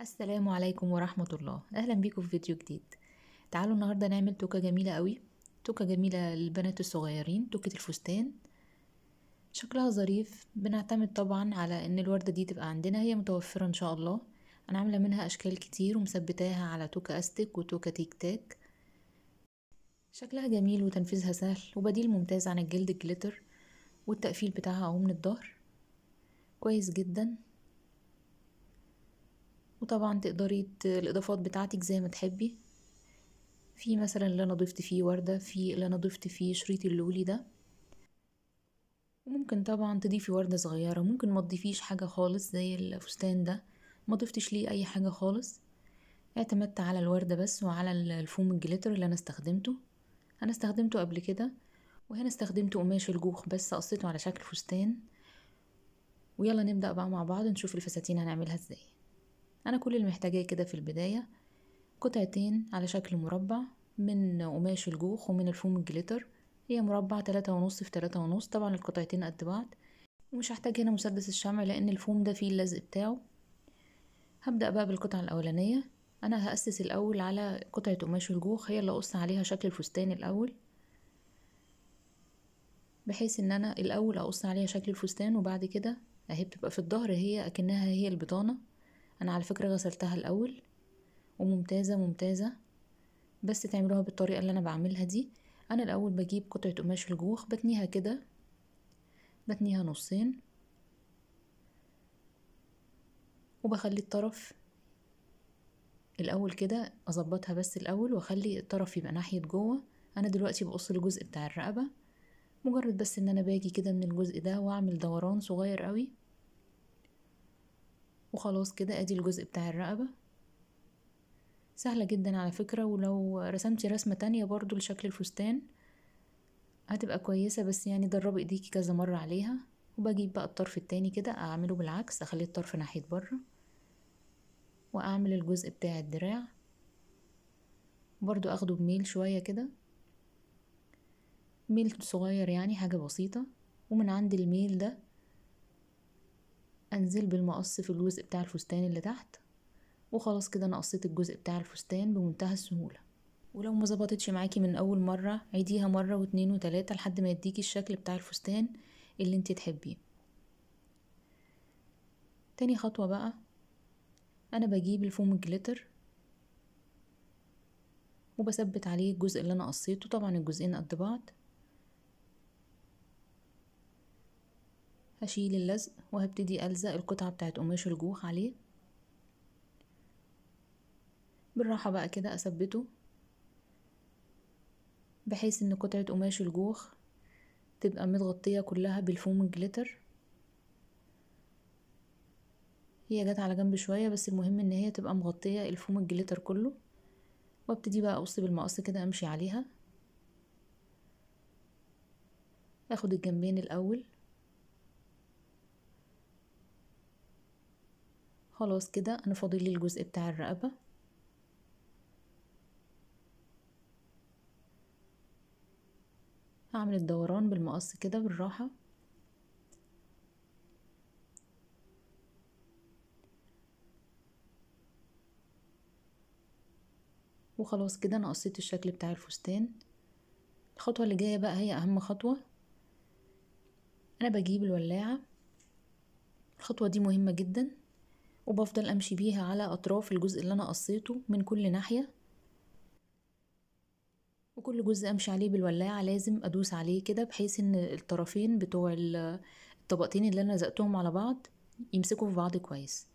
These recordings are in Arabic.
السلام عليكم ورحمة الله أهلا بكم في فيديو جديد تعالوا النهاردة نعمل توكة جميلة قوي توكة جميلة للبنات الصغيرين توكة الفستان شكلها ظريف بنعتمد طبعا على ان الوردة دي تبقى عندنا هي متوفرة ان شاء الله انا عاملة منها اشكال كتير ومثبتاها على توكة استك وتوكة تيك تاك شكلها جميل وتنفيذها سهل وبديل ممتاز عن الجلد الجليتر والتقفيل بتاعها اهو من الظهر كويس جدا وطبعا تقدري الاضافات بتاعتك زي ما تحبي في مثلا اللي انا ضفت فيه وردة في اللي انا ضفت فيه شريط اللولي ده وممكن طبعا تضيفي وردة صغيرة ممكن ما تضيفيش حاجة خالص زي الفستان ده ما ضفتش ليه اي حاجة خالص اعتمدت على الوردة بس وعلى الفوم الجليتر اللي انا استخدمته انا استخدمته قبل كده وهنا استخدمت قماش الجوخ بس قصيته على شكل فستان ويلا نبدأ بقى مع بعض نشوف الفساتين هنعملها ازاي أنا كل اللي محتاجاه كده في البداية قطعتين على شكل مربع من قماش الجوخ ومن الفوم الجليتر هي مربع تلاتة ونص في تلاتة ونص طبعا القطعتين قد بعض ومش هحتاج هنا مسدس الشمع لأن الفوم ده فيه اللزق بتاعه هبدأ بقى بالقطعة الأولانية أنا هأسس الأول على قطعة قماش الجوخ هي اللي أقص عليها شكل الفستان الأول بحيث ان انا الاول اقص عليها شكل الفستان وبعد كده اهي بتبقى في الظهر هي اكنها هي البطانه انا على فكره غسلتها الاول وممتازه ممتازه بس تعملوها بالطريقه اللي انا بعملها دي انا الاول بجيب قطعه قماش في الجوخ بتنيها كده بتنيها نصين وبخلي الطرف الاول كده اظبطها بس الاول واخلي الطرف يبقى ناحيه جوه انا دلوقتي بقص الجزء بتاع الرقبه مجرد بس ان انا باجي كده من الجزء ده واعمل دوران صغير قوي وخلاص كده ادي الجزء بتاع الرقبة سهلة جدا على فكرة ولو رسمتي رسمة تانية برضو لشكل الفستان هتبقى كويسة بس يعني دربي ايديكي كذا مرة عليها وبجيب بقى الطرف التاني كده اعمله بالعكس اخلي الطرف ناحية بره واعمل الجزء بتاع الدراع برضو اخده بميل شوية كده ميل صغير يعني حاجة بسيطة ومن عند الميل ده انزل بالمقص في الجزء بتاع الفستان اللي تحت وخلاص كده انا قصيت الجزء بتاع الفستان بمنتهى السهوله ولو ما ظبطتش معاكي من اول مره عيديها مره واتنين وتلاته لحد ما يديكي الشكل بتاع الفستان اللي انت تحبيه تاني خطوه بقى انا بجيب الفوم الجليتر وبثبت عليه الجزء اللي انا قصيته طبعا الجزئين قد بعض هشيل اللزق وهبتدي ألزق القطعة بتاعت قماش الجوخ عليه بالراحة بقى كده أثبته بحيث ان قطعة قماش الجوخ تبقى متغطية كلها بالفوم الجليتر هي جت على جنب شوية بس المهم ان هي تبقى مغطية الفوم الجليتر كله وابتدي بقى اقص بالمقص كده امشي عليها اخد الجنبين الاول خلاص كده انا فاضل لي الجزء بتاع الرقبه هعمل الدوران بالمقص كده بالراحه وخلاص كده انا قصيت الشكل بتاع الفستان الخطوه اللي جايه بقى هي اهم خطوه انا بجيب الولاعه الخطوه دي مهمه جدا وبفضل امشي بيها على اطراف الجزء اللي انا قصيته من كل ناحيه وكل جزء امشي عليه بالولاعه لازم ادوس عليه كده بحيث ان الطرفين بتوع الطبقتين اللي انا لزقتهم على بعض يمسكوا في بعض كويس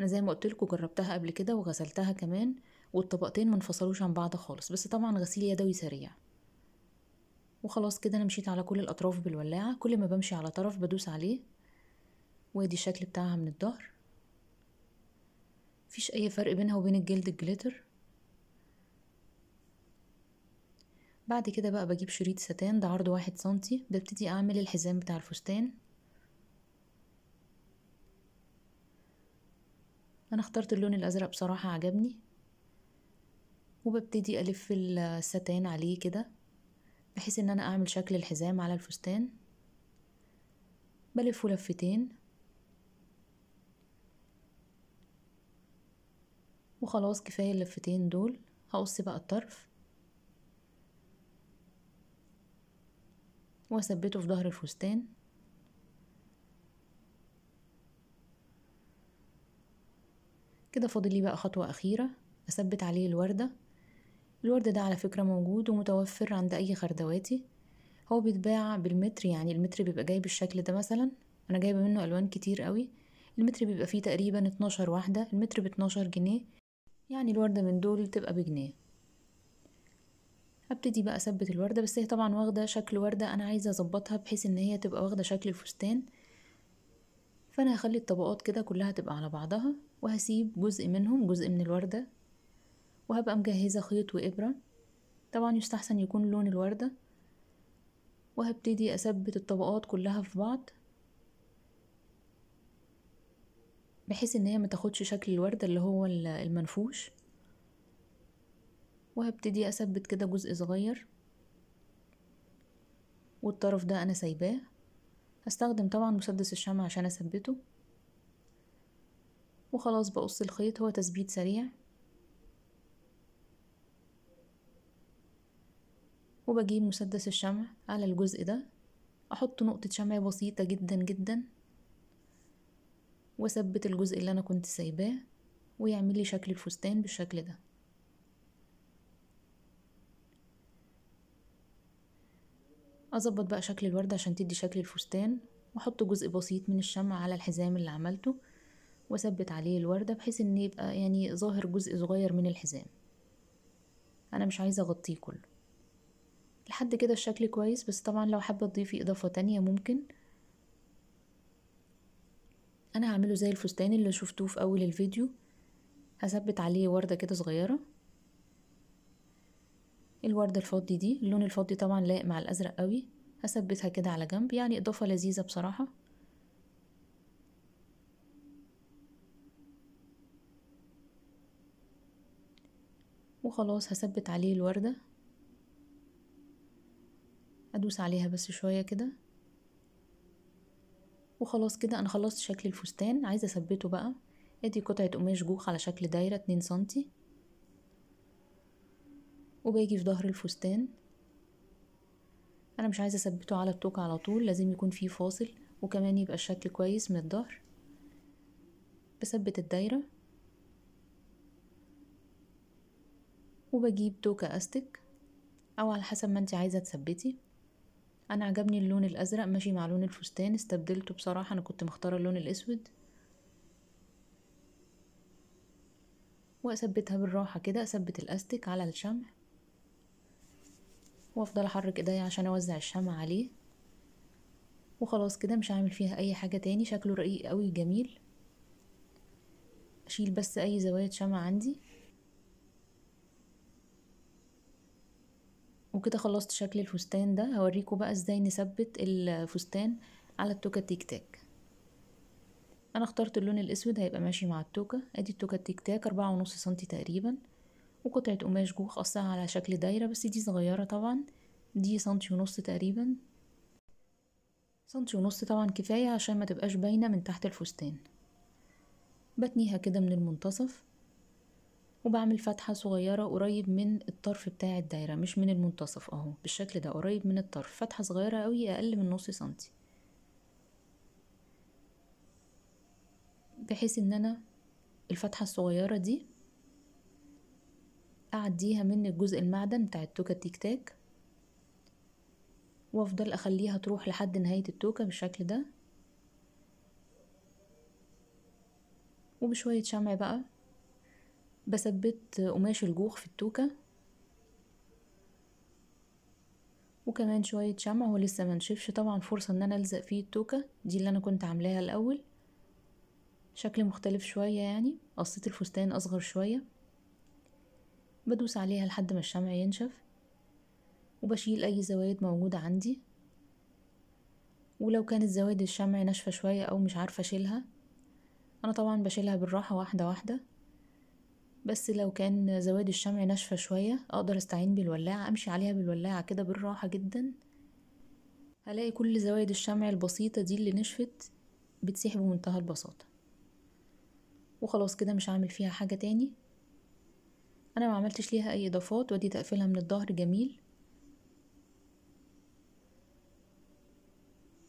انا زي ما قلت لكم جربتها قبل كده وغسلتها كمان والطبقتين منفصلوش عن بعض خالص بس طبعا غسيل يدوي سريع وخلاص كده انا مشيت على كل الاطراف بالولاعه كل ما بمشي على طرف بدوس عليه وادي الشكل بتاعها من الظهر مفيش اي فرق بينها وبين الجلد الجليتر بعد كده بقى بجيب شريط ستان ده عرضه واحد سنتي ببتدي اعمل الحزام بتاع الفستان انا اخترت اللون الازرق بصراحة عجبني وببتدي الف الستان عليه كده بحيث ان انا اعمل شكل الحزام على الفستان بلفه لفتين وخلاص كفاية اللفتين دول هقص بقى الطرف واثبته في ظهر الفستان كده فاضل لي بقى خطوة أخيرة أثبت عليه الوردة الورد ده على فكرة موجود ومتوفر عند أي خردواتي هو بيتباع بالمتر يعني المتر بيبقى جاي بالشكل ده مثلا أنا جايبة منه ألوان كتير قوي المتر بيبقى فيه تقريبا اتناشر واحدة المتر باتناشر جنيه يعني الوردة من دول تبقى بجنيه هبتدي بقى اثبت الوردة بس هي طبعا واخدة شكل وردة انا عايزة اظبطها بحيث ان هي تبقى واخدة شكل الفستان فانا هخلي الطبقات كده كلها تبقى على بعضها وهسيب جزء منهم جزء من الوردة وهبقى مجهزة خيط وإبرة طبعا يستحسن يكون لون الوردة وهبتدي أثبت الطبقات كلها في بعض بحيث ان هي ما تاخدش شكل الوردة اللي هو المنفوش وهبتدي اثبت كده جزء صغير والطرف ده انا سايباه هستخدم طبعا مسدس الشمع عشان اثبته وخلاص بقص الخيط هو تثبيت سريع وبجيب مسدس الشمع على الجزء ده احط نقطة شمع بسيطة جدا جدا واثبت الجزء اللي انا كنت سايباه ويعمل لي شكل الفستان بالشكل ده اظبط بقى شكل الوردة عشان تدي شكل الفستان واحط جزء بسيط من الشمع على الحزام اللي عملته واثبت عليه الوردة بحيث ان يبقى يعني ظاهر جزء صغير من الحزام انا مش عايزة اغطيه كله لحد كده الشكل كويس بس طبعا لو حابة تضيفي اضافة تانية ممكن انا هعمله زي الفستان اللي شفتوه في اول الفيديو هثبت عليه وردة كده صغيرة الوردة الفضي دي اللون الفضي طبعا لايق مع الازرق قوي هثبتها كده على جنب يعني اضافة لذيذة بصراحة وخلاص هثبت عليه الوردة ادوس عليها بس شوية كده وخلاص كده انا خلصت شكل الفستان عايزه اثبته بقى ادي قطعه قماش جوخ على شكل دايره 2 سنتي وباجي في ظهر الفستان انا مش عايزه اثبته على التوك على طول لازم يكون فيه فاصل وكمان يبقى الشكل كويس من الظهر بثبت الدايره وبجيب توكة استك او على حسب ما انت عايزه تثبتي انا عجبني اللون الازرق ماشي مع لون الفستان استبدلته بصراحه انا كنت مختاره اللون الاسود واثبتها بالراحه كده اثبت الاستك على الشمع وافضل احرك ايديا عشان اوزع الشمع عليه وخلاص كده مش هعمل فيها اي حاجه تاني شكله رقيق قوي جميل اشيل بس اي زوايا شمع عندي وكده خلصت شكل الفستان ده هوريكم بقى ازاي نثبت الفستان على التوكة تيك تاك انا اخترت اللون الاسود هيبقى ماشي مع التوكة ادي التوكة تيك تاك اربعة ونص سنتي تقريبا وقطعة قماش جوخ قصها على شكل دايرة بس دي صغيرة طبعا دي سنتي ونص تقريبا سنتي ونص طبعا كفاية عشان ما تبقاش باينة من تحت الفستان بتنيها كده من المنتصف وبعمل فتحة صغيرة قريب من الطرف بتاع الدايرة مش من المنتصف اهو بالشكل ده قريب من الطرف فتحة صغيرة قوي اقل من نص سنتي بحيث ان انا الفتحة الصغيرة دي اعديها من الجزء المعدن بتاع التوكة تيك تاك وافضل اخليها تروح لحد نهاية التوكة بالشكل ده وبشوية شمع بقى بثبت قماش الجوخ في التوكة وكمان شوية شمع هو لسه منشفش طبعا فرصة ان انا الزق فيه التوكة دي اللي انا كنت عاملاها الاول شكل مختلف شوية يعني قصيت الفستان اصغر شوية بدوس عليها لحد ما الشمع ينشف وبشيل اي زوايد موجودة عندي ولو كانت زوايد الشمع ناشفة شوية او مش عارفة اشيلها انا طبعا بشيلها بالراحة واحدة واحدة بس لو كان زواد الشمع ناشفة شوية اقدر استعين بالولاعة امشي عليها بالولاعة كده بالراحة جدا هلاقي كل زوايد الشمع البسيطة دي اللي نشفت بتسيح بمنتهى البساطة وخلاص كده مش هعمل فيها حاجة تاني انا ما عملتش ليها اي اضافات ودي تقفلها من الظهر جميل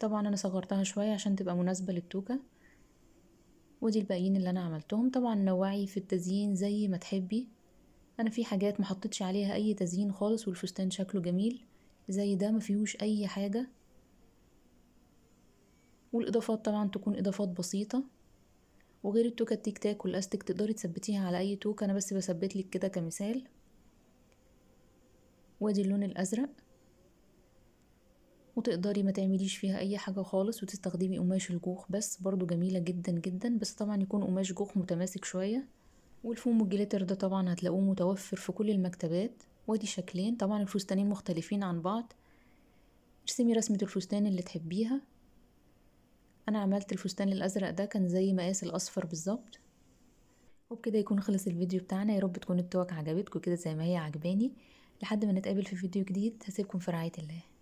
طبعا انا صغرتها شوية عشان تبقى مناسبة للتوكة ودي الباقيين اللي انا عملتهم طبعا نوعي في التزيين زي ما تحبي انا في حاجات حطيتش عليها اي تزيين خالص والفستان شكله جميل زي ده مفيهوش اي حاجة والاضافات طبعا تكون اضافات بسيطة وغير التوكة التيك تاك والاستك تقدري تثبتيها على اي توكة انا بس بثبت لك كده كمثال وادي اللون الازرق وتقدري ما تعمليش فيها اي حاجة خالص وتستخدمي قماش الجوخ بس برضو جميلة جدا جدا بس طبعا يكون قماش جوخ متماسك شوية والفوم الجليتر ده طبعا هتلاقوه متوفر في كل المكتبات وادي شكلين طبعا الفستانين مختلفين عن بعض ارسمي رسمة الفستان اللي تحبيها انا عملت الفستان الازرق ده كان زي مقاس الاصفر بالظبط وبكده يكون خلص الفيديو بتاعنا يا رب تكون التوك عجبتكم كده زي ما هي عجباني لحد ما نتقابل في فيديو جديد هسيبكم في رعاية الله